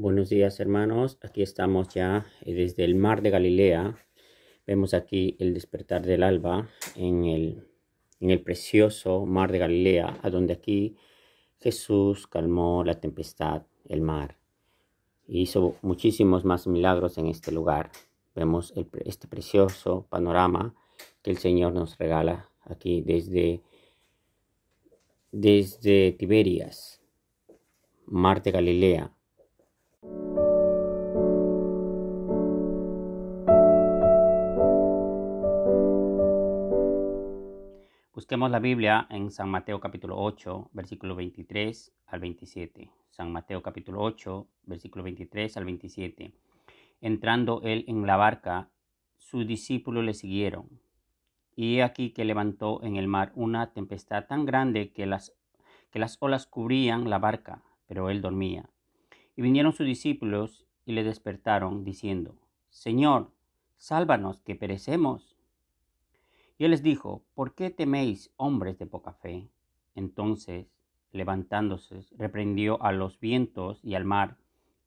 Buenos días hermanos, aquí estamos ya eh, desde el mar de Galilea. Vemos aquí el despertar del alba en el, en el precioso mar de Galilea, a donde aquí Jesús calmó la tempestad, el mar. hizo muchísimos más milagros en este lugar. Vemos este precioso panorama que el Señor nos regala aquí desde, desde Tiberias, mar de Galilea Busquemos la Biblia en San Mateo capítulo 8, versículo 23 al 27. San Mateo capítulo 8, versículo 23 al 27. Entrando él en la barca, sus discípulos le siguieron. Y aquí que levantó en el mar una tempestad tan grande que las, que las olas cubrían la barca, pero él dormía. Y vinieron sus discípulos y le despertaron, diciendo, Señor, sálvanos, que perecemos. Y él les dijo, ¿por qué teméis, hombres de poca fe? Entonces, levantándose, reprendió a los vientos y al mar,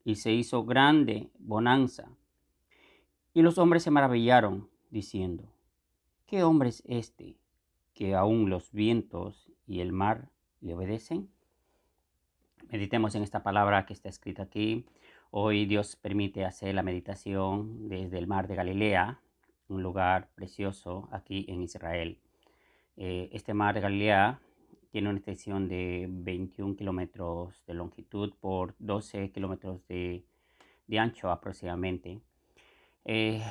y se hizo grande bonanza. Y los hombres se maravillaron, diciendo, ¿qué hombre es este que aún los vientos y el mar le obedecen? Meditemos en esta palabra que está escrita aquí. Hoy Dios permite hacer la meditación desde el mar de Galilea, un lugar precioso aquí en Israel. Eh, este mar de Galilea tiene una extensión de 21 kilómetros de longitud por 12 kilómetros de, ancho aproximadamente. Eh,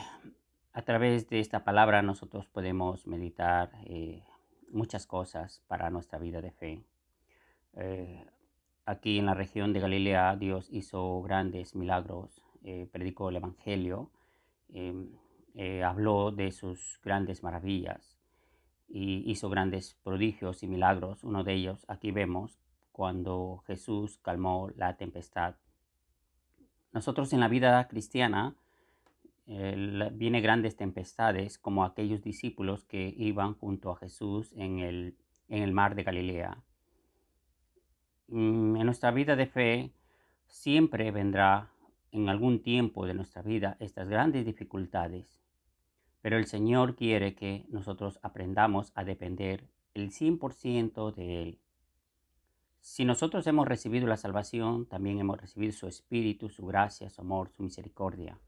a través de esta palabra nosotros podemos meditar eh, muchas cosas para nuestra vida de fe. aquí en la región de Galilea Dios hizo grandes milagros, predicó el Evangelio em, eh, habló de sus grandes maravillas y hizo grandes prodigios y milagros. Uno de ellos aquí vemos cuando Jesús calmó la tempestad. Nosotros en la vida cristiana eh, viene grandes tempestades como aquellos discípulos que iban junto a Jesús en el, en el mar de Galilea. Mm, en nuestra vida de fe siempre vendrá en algún tiempo de nuestra vida estas grandes dificultades, pero el Señor quiere que nosotros aprendamos a depender el 100% de Él. Si nosotros hemos recibido la salvación, también hemos recibido su espíritu, su gracia, su amor, su misericordia.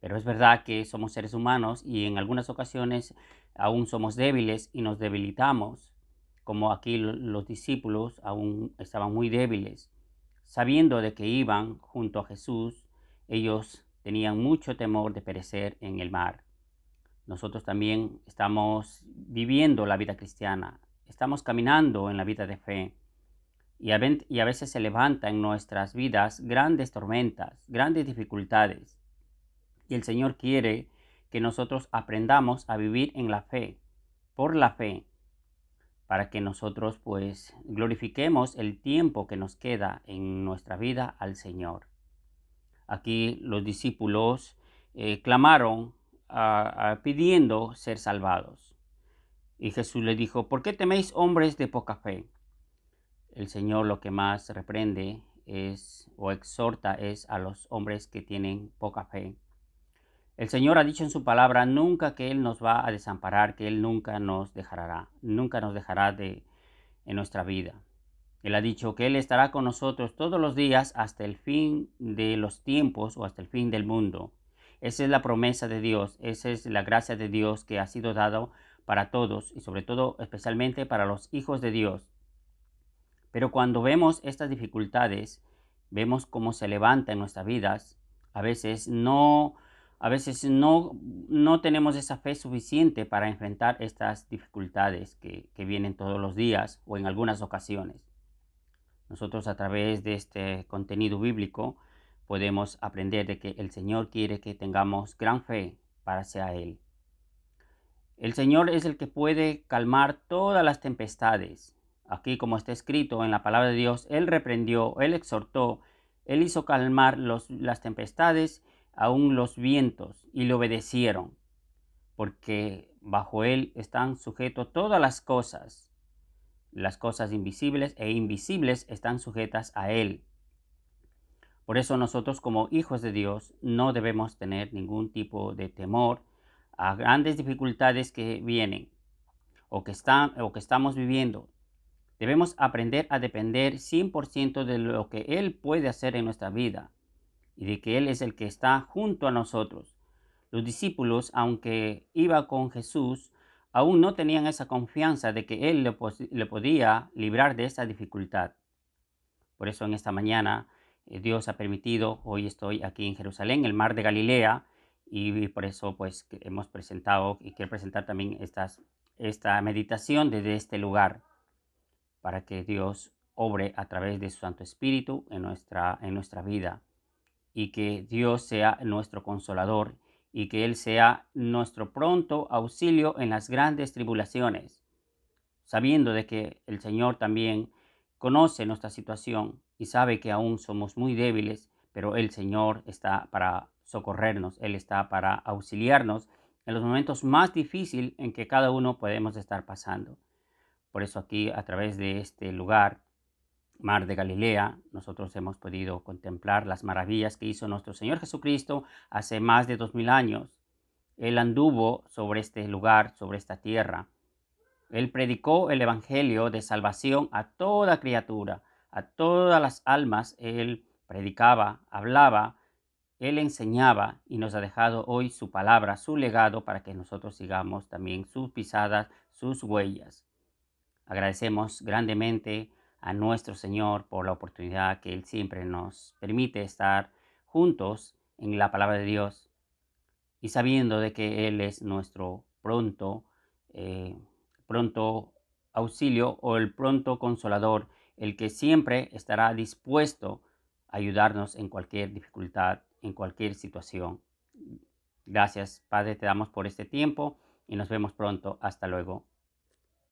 Pero es verdad que somos seres humanos y en algunas ocasiones aún somos débiles y nos debilitamos, como aquí los discípulos aún estaban muy débiles Sabiendo de que iban junto a Jesús, ellos tenían mucho temor de perecer en el mar. Nosotros también estamos viviendo la vida cristiana, estamos caminando en la vida de fe y a, veces se levantan en nuestras vidas grandes tormentas, grandes dificultades. Y el Señor quiere que nosotros aprendamos a vivir en la fe, por la fe, para que nosotros pues glorifiquemos el tiempo que nos queda en nuestra vida al Señor. Aquí los discípulos eh, clamaron pidiendo ser salvados. Y Jesús le dijo, ¿por qué teméis hombres de poca fe? El Señor lo que más reprende es o exhorta es a los hombres que tienen poca fe el Señor ha dicho en su palabra nunca que Él nos va a desamparar, que Él nunca nos dejará, nunca nos dejará de, en nuestra vida. Él ha dicho que Él estará con nosotros todos los días hasta el fin de los tiempos o hasta el fin del mundo. Esa es la promesa de Dios, esa es la gracia de Dios que ha sido dado para todos y sobre todo especialmente para los hijos de Dios. Pero cuando vemos estas dificultades, vemos cómo se levanta en nuestras vidas, a veces no a veces no, no tenemos esa fe suficiente para enfrentar estas dificultades que, vienen todos los días o en algunas ocasiones. Nosotros a través de este contenido bíblico podemos aprender de que el Señor quiere que tengamos gran fe para sea Él. El Señor es el que puede calmar todas las tempestades. Aquí, como está escrito en la palabra de Dios, Él reprendió, Él exhortó, Él hizo calmar las tempestades aún los vientos y le obedecieron, porque bajo él están sujetos todas las cosas. Las cosas invisibles e invisibles están sujetas a él. Por eso nosotros como hijos de Dios no debemos tener ningún tipo de temor a grandes dificultades que vienen o que, están, o que estamos viviendo. Debemos aprender a depender 100% de lo que Él puede hacer en nuestra vida y de que Él es el que está junto a nosotros. Los discípulos, aunque iba con Jesús, aún no tenían esa confianza de que Él le, podía librar de esa dificultad. Por eso en esta mañana eh, Dios ha permitido, hoy estoy aquí en Jerusalén, el mar de Galilea, y, por eso pues hemos presentado y quiero presentar también esta meditación desde este lugar, para que Dios obre a través de su Santo Espíritu en nuestra, en nuestra vida y que Dios sea nuestro consolador y que Él sea nuestro pronto auxilio en las grandes tribulaciones, sabiendo de que el Señor también conoce nuestra situación y sabe que aún somos muy débiles, pero el Señor está para socorrernos, Él está para auxiliarnos en los momentos más difíciles en que cada uno podemos estar pasando. Por eso aquí, a través de este lugar, mar de Galilea, nosotros hemos podido contemplar las maravillas que hizo nuestro Señor Jesucristo hace más de dos mil años. Él anduvo sobre este lugar, sobre esta tierra. Él predicó el Evangelio de salvación a toda criatura, a todas las almas. Él predicaba, hablaba, él enseñaba y nos ha dejado hoy su palabra, su legado, para que nosotros sigamos también sus pisadas, sus huellas. Agradecemos grandemente a nuestro Señor por la oportunidad que Él siempre nos permite estar juntos en la palabra de Dios y sabiendo de que Él es nuestro pronto, eh, pronto auxilio o el pronto consolador, el que siempre estará dispuesto a ayudarnos en cualquier dificultad, en cualquier situación. Gracias, Padre, te damos por este tiempo y nos vemos pronto. Hasta luego.